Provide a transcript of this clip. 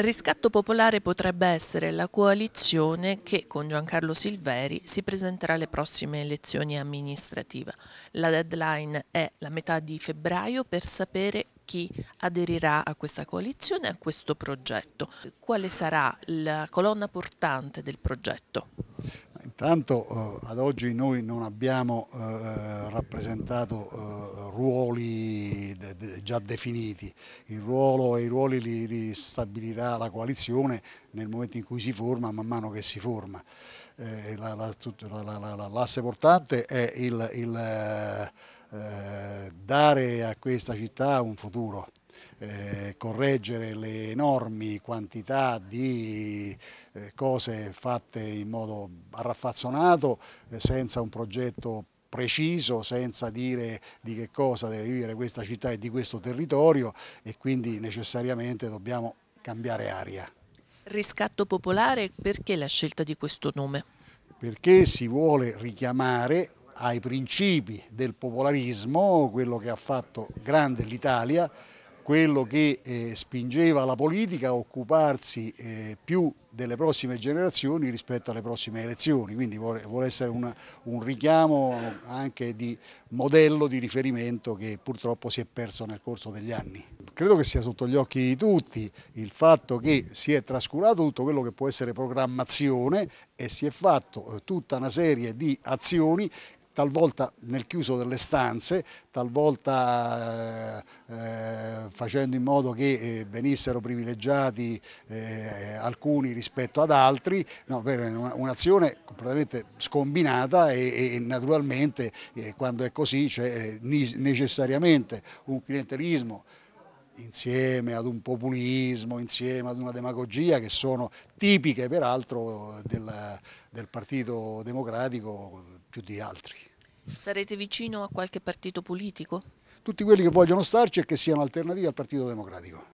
Riscatto Popolare potrebbe essere la coalizione che con Giancarlo Silveri si presenterà alle prossime elezioni amministrative. La deadline è la metà di febbraio per sapere chi aderirà a questa coalizione, a questo progetto. Quale sarà la colonna portante del progetto? Intanto eh, ad oggi noi non abbiamo eh, rappresentato eh, ruoli de de già definiti, il ruolo e i ruoli li, li, stabilirà la coalizione nel momento in cui si forma, man mano che si forma. L'asse eh, la, la, portante è il, il eh, dare a questa città un futuro eh, correggere le enormi quantità di eh, cose fatte in modo raffazzonato, eh, senza un progetto preciso senza dire di che cosa deve vivere questa città e di questo territorio e quindi necessariamente dobbiamo cambiare aria. Riscatto popolare, perché la scelta di questo nome? Perché si vuole richiamare ai principi del popolarismo quello che ha fatto grande l'Italia quello che eh, spingeva la politica a occuparsi eh, più delle prossime generazioni rispetto alle prossime elezioni, quindi vuole, vuole essere una, un richiamo anche di modello di riferimento che purtroppo si è perso nel corso degli anni. Credo che sia sotto gli occhi di tutti il fatto che si è trascurato tutto quello che può essere programmazione e si è fatto eh, tutta una serie di azioni talvolta nel chiuso delle stanze, talvolta eh, facendo in modo che eh, venissero privilegiati eh, alcuni rispetto ad altri, no, un'azione completamente scombinata e, e naturalmente eh, quando è così c'è cioè, necessariamente un clientelismo insieme ad un populismo, insieme ad una demagogia che sono tipiche peraltro del, del Partito Democratico più di altri. Sarete vicino a qualche partito politico? tutti quelli che vogliono starci e che siano alternativi al Partito Democratico.